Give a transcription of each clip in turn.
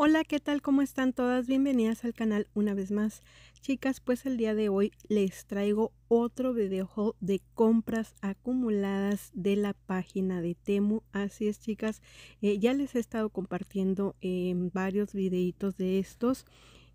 Hola, ¿qué tal? ¿Cómo están todas? Bienvenidas al canal una vez más. Chicas, pues el día de hoy les traigo otro video de compras acumuladas de la página de Temu. Así es, chicas, eh, ya les he estado compartiendo em, varios videitos de estos.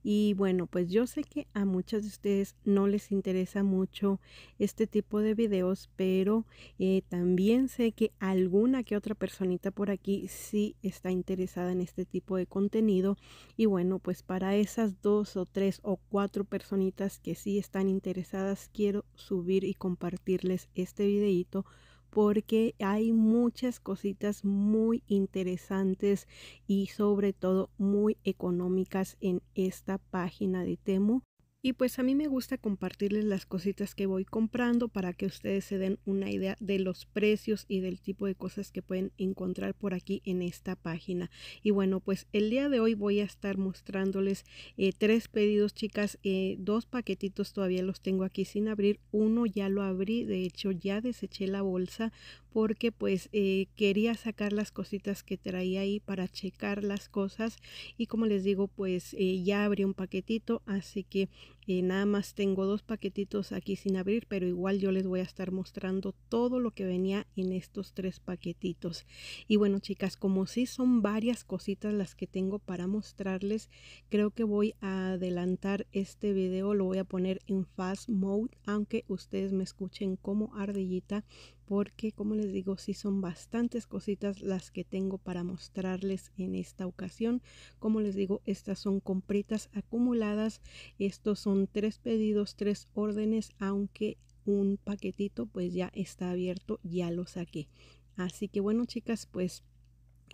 Y bueno, pues yo sé que a muchas de ustedes no les interesa mucho este tipo de videos, pero eh, también sé que alguna que otra personita por aquí sí está interesada en este tipo de contenido. Y bueno, pues para esas dos o tres o cuatro personitas que sí están interesadas, quiero subir y compartirles este videito porque hay muchas cositas muy interesantes y sobre todo muy económicas en esta página de Temu y pues a mí me gusta compartirles las cositas que voy comprando para que ustedes se den una idea de los precios y del tipo de cosas que pueden encontrar por aquí en esta página. Y bueno, pues el día de hoy voy a estar mostrándoles eh, tres pedidos, chicas. Eh, dos paquetitos todavía los tengo aquí sin abrir. Uno ya lo abrí, de hecho ya deseché la bolsa porque pues eh, quería sacar las cositas que traía ahí para checar las cosas y como les digo pues ya abrí un paquetito así que y nada más tengo dos paquetitos aquí sin abrir, pero igual yo les voy a estar mostrando todo lo que venía en estos tres paquetitos. Y bueno, chicas, como si son varias cositas las que tengo para mostrarles, creo que voy a adelantar este video, lo voy a poner en fast mode, aunque ustedes me escuchen como ardillita porque como les digo, sí son bastantes cositas las que tengo para mostrarles en esta ocasión. Como les digo, estas son compritas acumuladas. Estos son tres pedidos, tres órdenes, aunque un paquetito pues ya está abierto, ya lo saqué. Así que bueno chicas, pues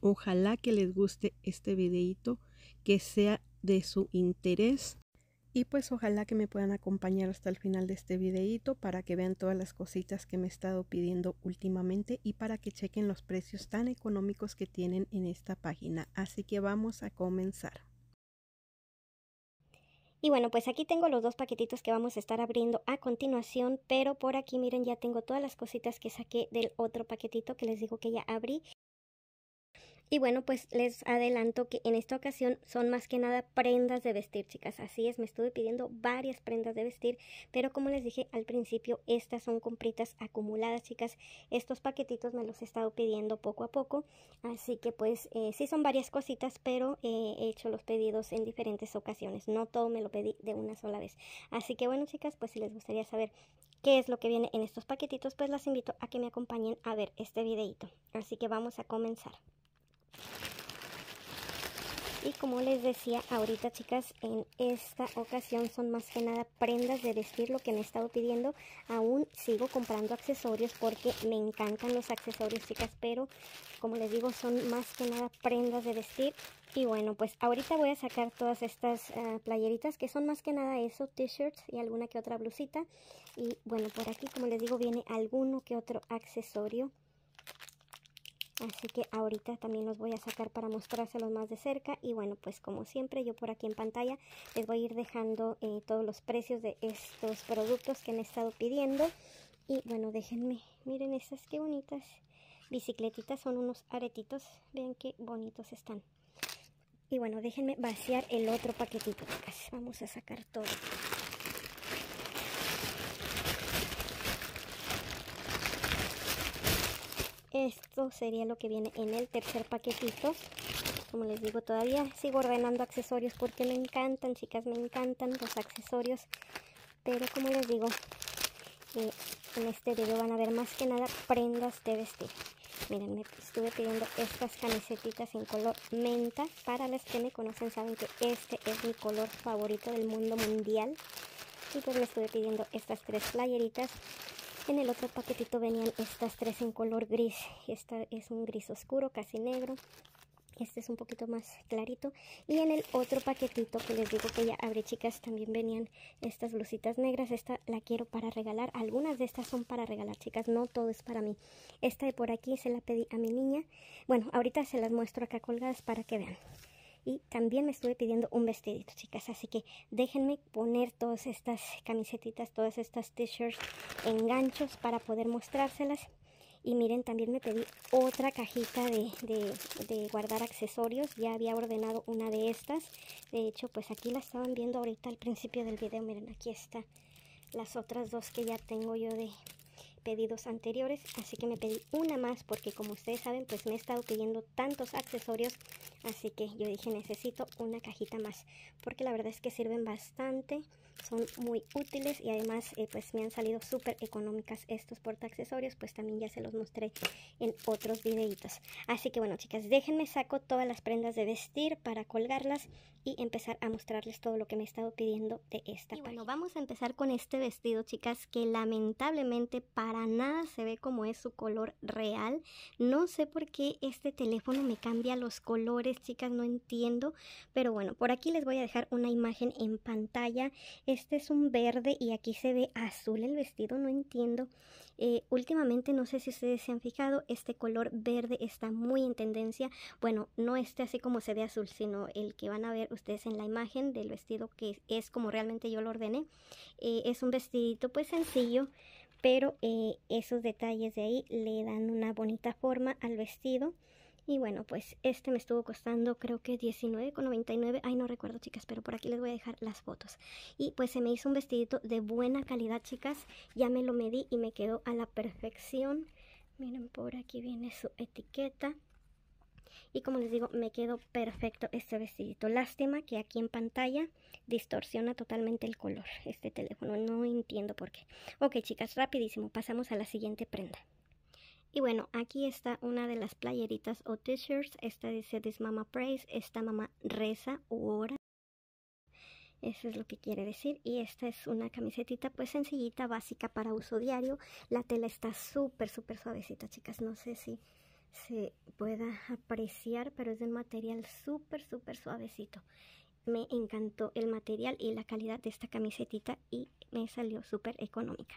ojalá que les guste este videito, que sea de su interés y pues ojalá que me puedan acompañar hasta el final de este videito para que vean todas las cositas que me he estado pidiendo últimamente y para que chequen los precios tan económicos que tienen en esta página. Así que vamos a comenzar. Y bueno, pues aquí tengo los dos paquetitos que vamos a estar abriendo a continuación, pero por aquí miren ya tengo todas las cositas que saqué del otro paquetito que les digo que ya abrí y bueno, pues les adelanto que en esta ocasión son más que nada prendas de vestir, chicas. Así es, me estuve pidiendo varias prendas de vestir, pero como les dije al principio, estas son compritas acumuladas, chicas. Estos paquetitos me los he estado pidiendo poco a poco, así que pues eh, sí son varias cositas, pero eh, he hecho los pedidos en diferentes ocasiones. No todo me lo pedí de una sola vez. Así que bueno, chicas, pues si les gustaría saber qué es lo que viene en estos paquetitos, pues las invito a que me acompañen a ver este videito. Así que vamos a comenzar. Y como les decía ahorita chicas, en esta ocasión son más que nada prendas de vestir lo que me he estado pidiendo. Aún sigo comprando accesorios porque me encantan los accesorios chicas, pero como les digo son más que nada prendas de vestir. Y bueno, pues ahorita voy a sacar todas estas eh, playeritas que son más que nada eso, t-shirts y alguna que otra blusita. Y bueno, por aquí como les digo viene alguno que otro accesorio. Así que ahorita también los voy a sacar para mostrárselos más de cerca. Y bueno, pues como siempre yo por aquí en pantalla les voy a ir dejando eh, todos los precios de estos productos que me he estado pidiendo. Y bueno, déjenme, miren estas qué bonitas bicicletitas, son unos aretitos, vean qué bonitos están. Y bueno, déjenme vaciar el otro paquetito, Vamos a sacar todo. Esto sería lo que viene en el tercer paquetito. Como les digo, todavía sigo ordenando accesorios porque me encantan, chicas, me encantan los accesorios. Pero como les digo, eh, en este video van a ver más que nada prendas de vestir. Miren, me estuve pidiendo estas camisetas en color menta. Para las que me conocen saben que este es mi color favorito del mundo mundial. Y pues me estuve pidiendo estas tres playeritas en el otro paquetito venían estas tres en color gris. Esta es un gris oscuro, casi negro. Este es un poquito más clarito. Y en el otro paquetito que les digo que ya abre chicas, también venían estas blusitas negras. Esta la quiero para regalar. Algunas de estas son para regalar, chicas. No todo es para mí. Esta de por aquí se la pedí a mi niña. Bueno, ahorita se las muestro acá colgadas para que vean. Y también me estuve pidiendo un vestidito, chicas. Así que déjenme poner todas estas camisetitas, todas estas t-shirts en ganchos para poder mostrárselas. Y miren, también me pedí otra cajita de, guardar accesorios. Ya había ordenado una de estas. De hecho, pues aquí la estaban viendo ahorita al principio del video. Miren, aquí está las otras dos que ya tengo yo de, pedidos anteriores, así que me pedí una más porque como ustedes saben, pues me he estado pidiendo tantos accesorios, así que yo dije necesito una cajita más, porque la verdad es que sirven bastante, son muy útiles y además eh, pues me han salido súper económicas estos porta accesorios, pues también ya se los mostré en otros videitos. Así que bueno chicas, déjenme saco todas las prendas de vestir para colgarlas y empezar a mostrarles todo lo que me he estado pidiendo de esta y Bueno, vamos a empezar con este vestido, chicas, que lamentablemente para nada se ve como es su color real. No sé por qué este teléfono me cambia los colores, chicas, no entiendo. Pero bueno, por aquí les voy a dejar una imagen en pantalla. Este es un verde y aquí se ve azul el vestido, no entiendo. Eh, últimamente, no sé si ustedes se han fijado, este color verde está muy en tendencia. Bueno, no este así como se ve azul, sino el que van a ver ustedes en la imagen del vestido que es como realmente yo lo ordené. Eh, es un vestidito pues sencillo, pero eh, esos detalles de ahí le dan una bonita forma al vestido. Y bueno, pues este me estuvo costando creo que 19,99. Ay, no recuerdo, chicas, pero por aquí les voy a dejar las fotos. Y pues se me hizo un vestidito de buena calidad, chicas. Ya me lo medí y me quedó a la perfección. Miren, por aquí viene su etiqueta y como les digo me quedó perfecto este vestidito lástima que aquí en pantalla distorsiona totalmente el color este teléfono no entiendo por qué ok chicas rapidísimo pasamos a la siguiente prenda y bueno, aquí está una de las playeritas o t-shirts. Esta dice This Mama Praise. Esta mamá reza u ora. Eso es lo que quiere decir. Y esta es una camisetita pues sencillita, básica para uso diario. La tela está súper, súper suavecita, chicas. No sé si se pueda apreciar, pero es un material súper, súper suavecito. Me encantó el material y la calidad de esta camisetita y me salió súper económica.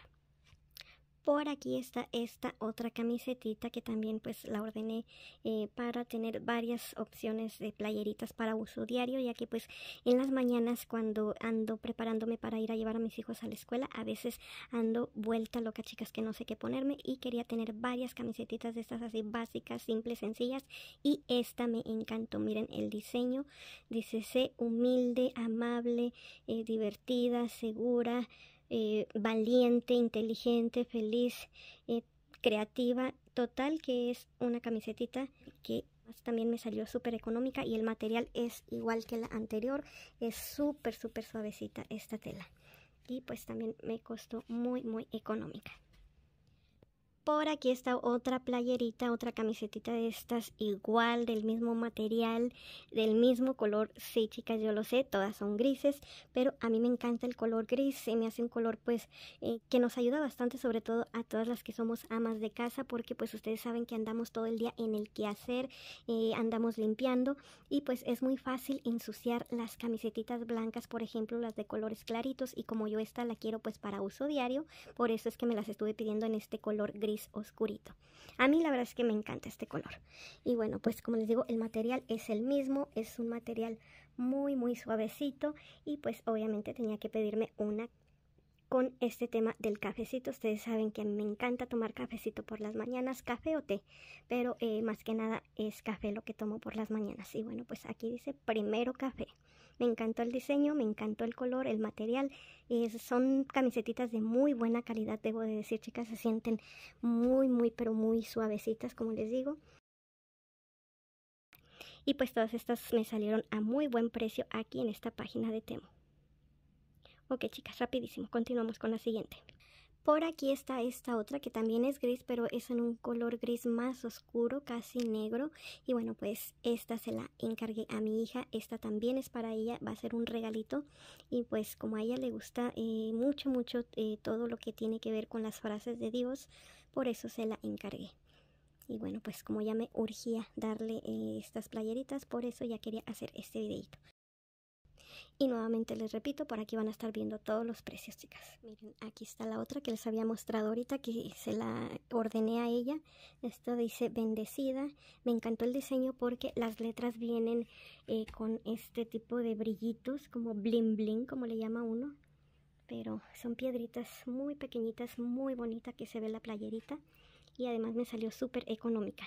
Por aquí está esta otra camisetita que también pues la ordené eh, para tener varias opciones de playeritas para uso diario, ya que pues en las mañanas cuando ando preparándome para ir a llevar a mis hijos a la escuela, a veces ando vuelta loca chicas que no sé qué ponerme y quería tener varias camisetitas de estas así básicas, simples, sencillas y esta me encantó, miren el diseño, dice sé humilde, amable, eh, divertida, segura, eh, valiente, inteligente, feliz, eh, creativa, total, que es una camisetita que también me salió súper económica y el material es igual que la anterior, es súper, súper suavecita esta tela. Y pues también me costó muy, muy económica. Por aquí está otra playerita, otra camisetita de estas, igual, del mismo material, del mismo color. Sí, chicas, yo lo sé, todas son grises, pero a mí me encanta el color gris, se me hace un color pues eh, que nos ayuda bastante, sobre todo a todas las que somos amas de casa, porque pues ustedes saben que andamos todo el día en el quehacer, eh, andamos limpiando y pues es muy fácil ensuciar las camisetitas blancas, por ejemplo, las de colores claritos y como yo esta la quiero pues para uso diario, por eso es que me las estuve pidiendo en este color gris oscurito. A mí la verdad es que me encanta este color. Y bueno, pues como les digo, el material es el mismo, es un material muy muy suavecito y pues obviamente tenía que pedirme una con este tema del cafecito. Ustedes saben que me encanta tomar cafecito por las mañanas, café o té, pero eh, más que nada es café lo que tomo por las mañanas. Y bueno, pues aquí dice primero café. Me encantó el diseño, me encantó el color, el material. son camisetitas de muy buena calidad, debo de decir, chicas. Se sienten muy, muy, pero muy suavecitas, como les digo. Y pues todas estas me salieron a muy buen precio aquí en esta página de Temo. Ok, chicas, rapidísimo. Continuamos con la siguiente. Por aquí está esta otra que también es gris, pero es en un color gris más oscuro, casi negro. Y bueno, pues esta se la encargué a mi hija. Esta también es para ella, va a ser un regalito. Y pues como a ella le gusta eh, mucho, mucho eh, todo lo que tiene que ver con las frases de Dios, por eso se la encargué. Y bueno, pues como ya me urgía darle eh, estas playeritas, por eso ya quería hacer este videito. Y nuevamente les repito, por aquí van a estar viendo todos los precios, chicas. Miren, aquí está la otra que les había mostrado ahorita, que se la ordené a ella. Esto dice bendecida. Me encantó el diseño porque las letras vienen eh, con este tipo de brillitos, como bling bling, como le llama uno. Pero son piedritas muy pequeñitas, muy bonitas, que se ve la playerita. Y además me salió súper económica.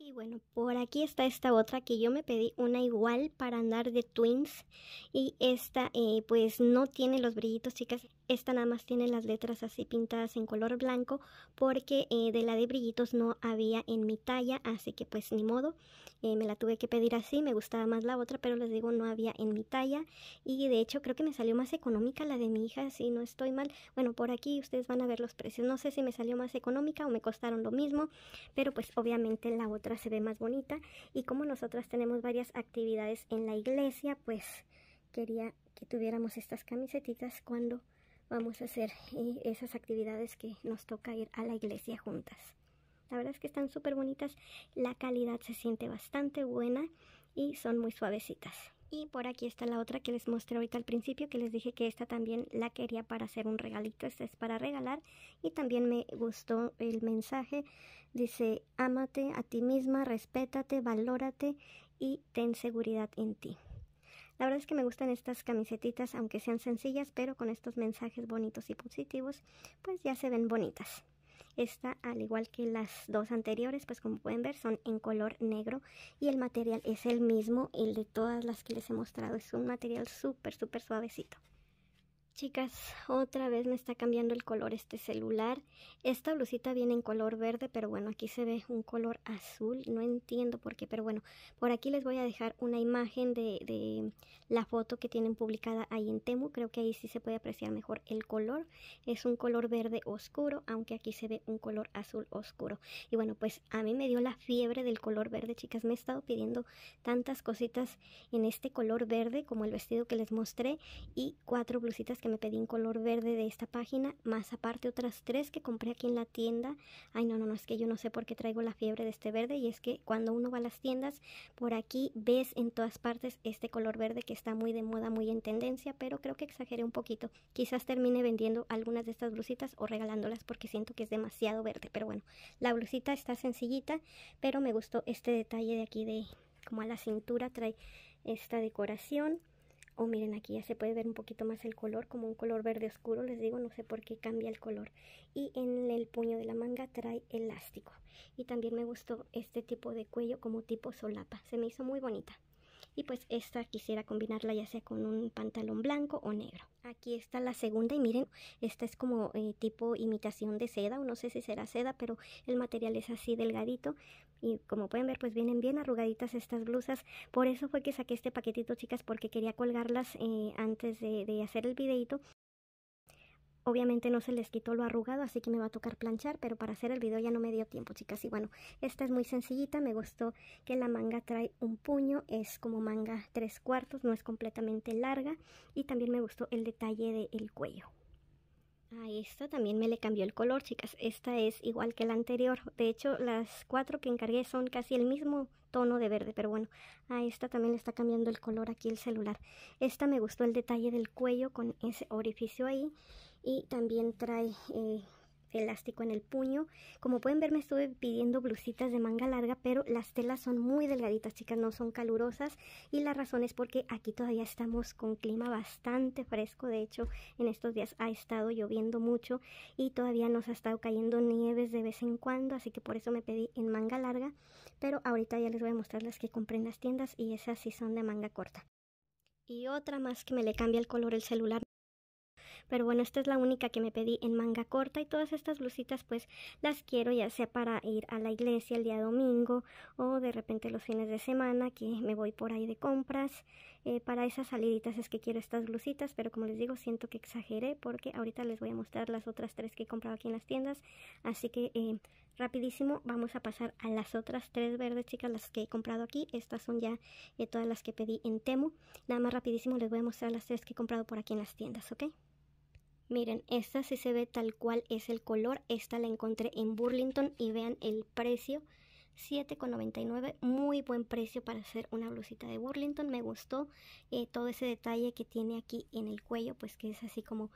Y bueno, por aquí está esta otra que yo me pedí una igual para andar de twins. Y esta eh, pues no tiene los brillitos, chicas. Esta nada más tiene las letras así pintadas en color blanco porque eh, de la de brillitos no había en mi talla. Así que pues ni modo, eh, me la tuve que pedir así. Me gustaba más la otra, pero les digo no había en mi talla. Y de hecho creo que me salió más económica la de mi hija, si no estoy mal. Bueno, por aquí ustedes van a ver los precios. No sé si me salió más económica o me costaron lo mismo, pero pues obviamente la otra se ve más bonita y como nosotras tenemos varias actividades en la iglesia, pues quería que tuviéramos estas camisetitas cuando vamos a hacer eh, esas actividades que nos toca ir a la iglesia juntas. La verdad es que están súper bonitas, la calidad se siente bastante buena y son muy suavecitas. Y por aquí está la otra que les mostré ahorita al principio, que les dije que esta también la quería para hacer un regalito. Esta es para regalar. Y también me gustó el mensaje. Dice, ámate a ti misma, respétate, valórate y ten seguridad en ti. La verdad es que me gustan estas camisetitas, aunque sean sencillas, pero con estos mensajes bonitos y positivos, pues ya se ven bonitas. Esta, al igual que las dos anteriores, pues como pueden ver, son en color negro y el material es el mismo. El de todas las que les he mostrado es un material súper, súper suavecito. Chicas, otra vez me está cambiando el color este celular. Esta blusita viene en color verde, pero bueno, aquí se ve un color azul. No entiendo por qué, pero bueno, por aquí les voy a dejar una imagen de, la foto que tienen publicada ahí en Temu. Creo que ahí sí se puede apreciar mejor el color. Es un color verde oscuro, aunque aquí se ve un color azul oscuro. Y bueno, pues a mí me dio la fiebre del color verde, chicas. Me he estado pidiendo tantas cositas en este color verde, como el vestido que les mostré, y cuatro blusitas que me pedí un color verde de esta página, más aparte otras tres que compré aquí en la tienda. Ay, no, no, no, es que yo no sé por qué traigo la fiebre de este verde y es que cuando uno va a las tiendas, por aquí ves en todas partes este color verde que está muy de moda, muy en tendencia, pero creo que exageré un poquito. Quizás termine vendiendo algunas de estas blusitas o regalándolas porque siento que es demasiado verde, pero bueno, la blusita está sencillita, pero me gustó este detalle de aquí de como a la cintura trae esta decoración o miren aquí ya se puede ver un poquito más el color, como un color verde oscuro, les digo, no sé por qué cambia el color. Y en el puño de la manga trae elástico. Y también me gustó este tipo de cuello como tipo solapa, se me hizo muy bonita y pues esta quisiera combinarla ya sea con un pantalón blanco o negro. Aquí está la segunda y miren, esta es como eh, tipo imitación de seda o no sé si será seda, pero el material es así delgadito y como pueden ver pues vienen bien arrugaditas estas blusas. Por eso fue que saqué este paquetito chicas porque quería colgarlas eh, antes de, hacer el videito Obviamente no se les quitó lo arrugado, así que me va a tocar planchar, pero para hacer el video ya no me dio tiempo, chicas. Y bueno, esta es muy sencillita, me gustó que la manga trae un puño, es como manga tres cuartos, no es completamente larga. Y también me gustó el detalle del cuello. A esta también me le cambió el color, chicas. Esta es igual que la anterior. De hecho, las cuatro que encargué son casi el mismo tono de verde. Pero bueno, a esta también le está cambiando el color aquí el celular. Esta me gustó el detalle del cuello con ese orificio ahí. Y también trae eh, elástico en el puño. Como pueden ver me estuve pidiendo blusitas de manga larga, pero las telas son muy delgaditas, chicas, no son calurosas. Y la razón es porque aquí todavía estamos con clima bastante fresco. De hecho, en estos días ha estado lloviendo mucho y todavía nos ha estado cayendo nieves de vez en cuando, así que por eso me pedí en manga larga. Pero ahorita ya les voy a mostrar las que compré en las tiendas y esas sí son de manga corta. Y otra más que me le cambia el color el celular. Pero bueno, esta es la única que me pedí en manga corta y todas estas blusitas pues las quiero ya sea para ir a la iglesia el día domingo o de repente los fines de semana que me voy por ahí de compras. Eh, para esas saliditas es que quiero estas blusitas, pero como les digo siento que exageré porque ahorita les voy a mostrar las otras tres que he comprado aquí en las tiendas. Así que eh, rapidísimo vamos a pasar a las otras tres verdes chicas, las que he comprado aquí. Estas son ya eh, todas las que pedí en Temo Nada más rapidísimo les voy a mostrar las tres que he comprado por aquí en las tiendas, ¿ok? Miren, esta sí se ve tal cual es el color. Esta la encontré en Burlington y vean el precio. 7,99, muy buen precio para hacer una blusita de Burlington, me gustó eh, todo ese detalle que tiene aquí en el cuello, pues que es así como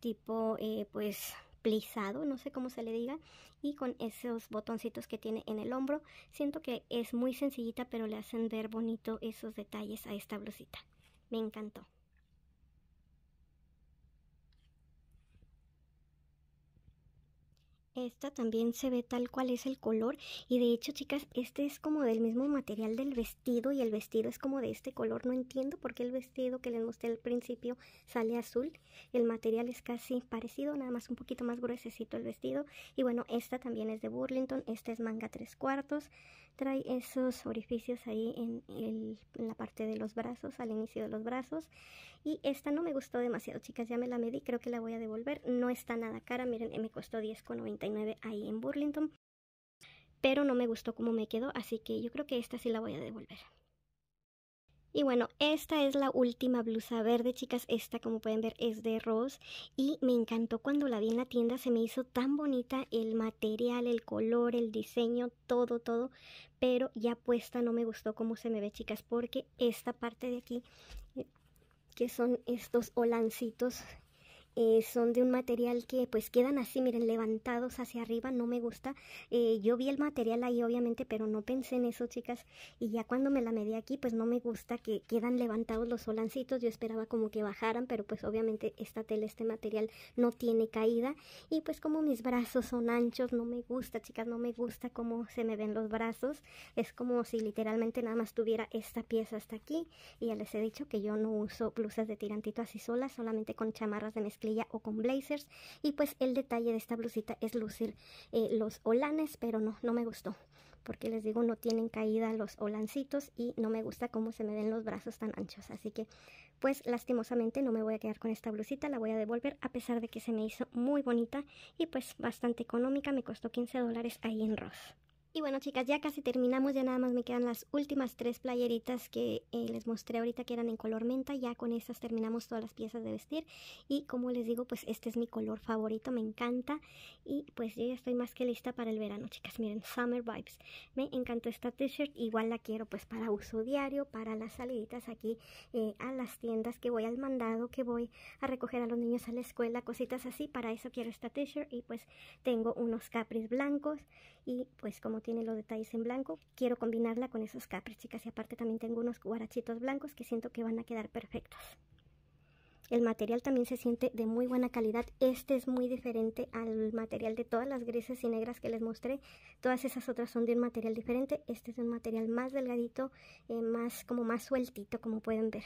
tipo, eh, pues plisado, no sé cómo se le diga, y con esos botoncitos que tiene en el hombro, siento que es muy sencillita, pero le hacen ver bonito esos detalles a esta blusita, me encantó. Esta también se ve tal cual es el color y de hecho chicas este es como del mismo material del vestido y el vestido es como de este color. No entiendo por qué el vestido que les mostré al principio sale azul. El material es casi parecido, nada más un poquito más gruesecito el vestido. Y bueno, esta también es de Burlington, esta es manga tres cuartos trae esos orificios ahí en, la parte de los brazos, al inicio de los brazos. Y esta no me gustó demasiado, chicas, ya me la medí, creo que la voy a devolver. No está nada cara, miren, eh, me costó 10,99 ahí en Burlington. Pero no me gustó cómo me quedó, así que yo creo que esta sí la voy a devolver. Y bueno, esta es la última blusa verde, chicas. Esta, como pueden ver, es de rose Y me encantó cuando la vi en la tienda. Se me hizo tan bonita el material, el color, el diseño, todo, todo. Pero ya puesta no me gustó cómo se me ve, chicas. Porque esta parte de aquí, eh, que son estos holancitos eh, son de un material que pues quedan así, miren, levantados hacia arriba, no me gusta. Eh, yo vi el material ahí obviamente, pero no pensé en eso, chicas. Y ya cuando me la medí aquí, pues no me gusta que quedan levantados los solancitos. Yo esperaba como que bajaran, pero pues obviamente esta tela, este material no tiene caída. Y pues como mis brazos son anchos, no me gusta, chicas, no me gusta cómo se me ven los brazos. Es como si literalmente nada más tuviera esta pieza hasta aquí. Y ya les he dicho que yo no uso blusas de tirantito así solas, solamente con chamarras de mezcla o con blazers. Y pues el detalle de esta blusita es lucir eh, los holanes, pero no, no me gustó. Porque les digo, no tienen caída los holancitos y no me gusta cómo se me den los brazos tan anchos. Así que pues lastimosamente no me voy a quedar con esta blusita, la voy a devolver a pesar de que se me hizo muy bonita y pues bastante económica, me costó 15 dólares ahí en Ross. Y bueno, chicas, ya casi terminamos, ya nada más me quedan las últimas tres playeritas que eh, les mostré ahorita que eran en color menta, ya con estas terminamos todas las piezas de vestir y como les digo, pues este es mi color favorito, me encanta y pues yo ya estoy más que lista para el verano, chicas, miren, Summer Vibes, me encantó esta t-shirt, igual la quiero pues para uso diario, para las saliditas aquí eh, a las tiendas que voy al mandado, que voy a recoger a los niños a la escuela, cositas así, para eso quiero esta t-shirt y pues tengo unos capris blancos y pues como tiene los detalles en blanco, quiero combinarla con esos capres, chicas. Y aparte también tengo unos guarachitos blancos que siento que van a quedar perfectos. El material también se siente de muy buena calidad. Este es muy diferente al material de todas las grises y negras que les mostré. Todas esas otras son de un material diferente. Este es un material más delgadito, eh, más como más sueltito, como pueden ver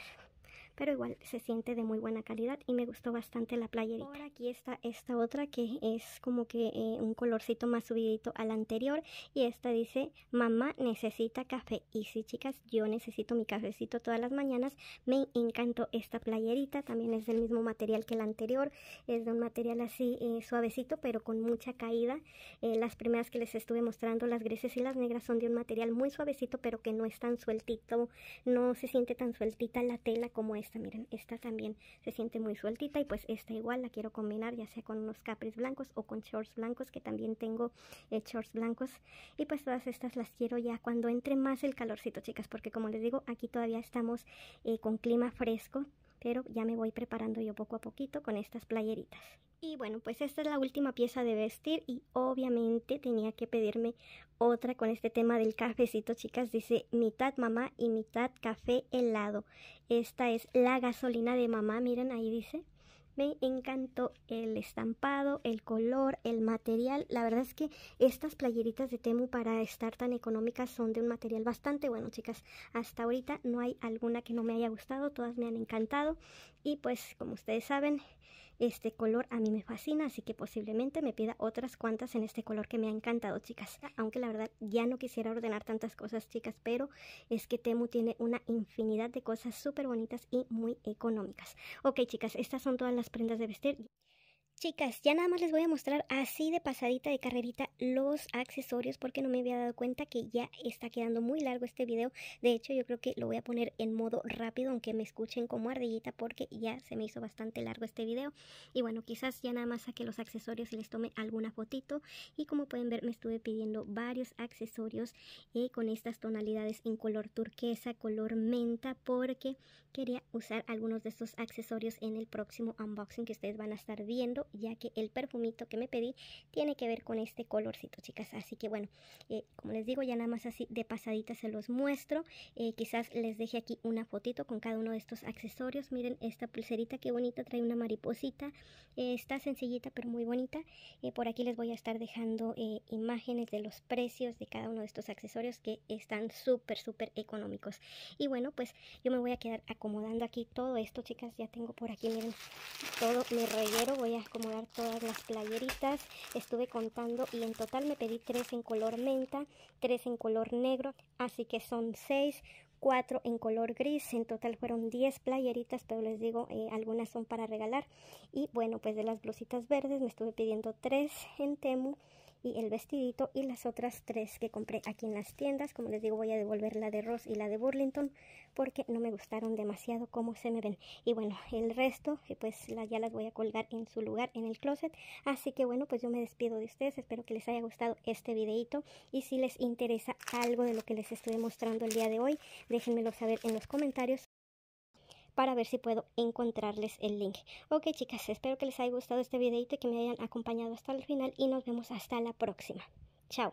pero igual se siente de muy buena calidad y me gustó bastante la playerita. Ahora aquí está esta otra que es como que eh, un colorcito más subidito al anterior y esta dice mamá necesita café y sí chicas yo necesito mi cafecito todas las mañanas me encantó esta playerita también es del mismo material que la anterior es de un material así eh, suavecito pero con mucha caída eh, las primeras que les estuve mostrando las grises y las negras son de un material muy suavecito pero que no es tan sueltito no se siente tan sueltita la tela como esta miren, esta también se siente muy sueltita y pues esta igual la quiero combinar ya sea con unos capris blancos o con shorts blancos que también tengo eh, shorts blancos y pues todas estas las quiero ya cuando entre más el calorcito chicas porque como les digo aquí todavía estamos eh, con clima fresco pero ya me voy preparando yo poco a poquito con estas playeritas. Y bueno, pues esta es la última pieza de vestir y obviamente tenía que pedirme otra con este tema del cafecito, chicas. Dice mitad mamá y mitad café helado. Esta es la gasolina de mamá, miren, ahí dice. Me encantó el estampado, el color, el material. La verdad es que estas playeritas de Temu para estar tan económicas son de un material bastante bueno, chicas. Hasta ahorita no hay alguna que no me haya gustado, todas me han encantado. Y pues, como ustedes saben, este color a mí me fascina, así que posiblemente me pida otras cuantas en este color que me ha encantado, chicas. Aunque la verdad ya no quisiera ordenar tantas cosas, chicas, pero es que Temu tiene una infinidad de cosas súper bonitas y muy económicas. Ok, chicas, estas son todas las prendas de vestir. Chicas, ya nada más les voy a mostrar así de pasadita de carrerita los accesorios porque no me había dado cuenta que ya está quedando muy largo este video. De hecho, yo creo que lo voy a poner en modo rápido aunque me escuchen como ardillita porque ya se me hizo bastante largo este video. Y bueno, quizás ya nada más saque los accesorios y les tome alguna fotito. Y como pueden ver, me estuve pidiendo varios accesorios eh, con estas tonalidades en color turquesa, color menta porque quería usar algunos de estos accesorios en el próximo unboxing que ustedes van a estar viendo ya que el perfumito que me pedí tiene que ver con este colorcito, chicas. Así que bueno, eh, como les digo, ya nada más así de pasadita se los muestro. Eh, quizás les deje aquí una fotito con cada uno de estos accesorios. Miren esta pulserita, que bonita, trae una mariposita. Eh, está sencillita, pero muy bonita. por aquí les voy a estar dejando imágenes de los precios de cada uno de estos accesorios que están súper, súper económicos. Y bueno, pues yo me voy a quedar acomodando aquí todo esto, chicas. Ya tengo por aquí, miren, todo mi reguero. Voy a todas las playeritas. Estuve contando y en total me pedí tres en color menta, tres en color negro, así que son seis cuatro en color gris, en total fueron 10 playeritas, pero les digo, eh, algunas son para regalar. Y bueno, pues de las blusitas verdes me estuve pidiendo tres en Temu y el vestidito y las otras tres que compré aquí en las tiendas. Como les digo, voy a devolver la de Ross y la de Burlington porque no me gustaron demasiado cómo se me ven. Y bueno, el resto eh, pues ya las voy a colgar en su lugar en el closet. Así que bueno, pues yo me despido de ustedes. Espero que les haya gustado este videito y si les interesa algo de lo que les estoy mostrando el día de hoy, déjenmelo saber en los comentarios para ver si puedo encontrarles el link. Ok chicas, espero que les haya gustado este videito y que me hayan acompañado hasta el final y nos vemos hasta la próxima. Chao.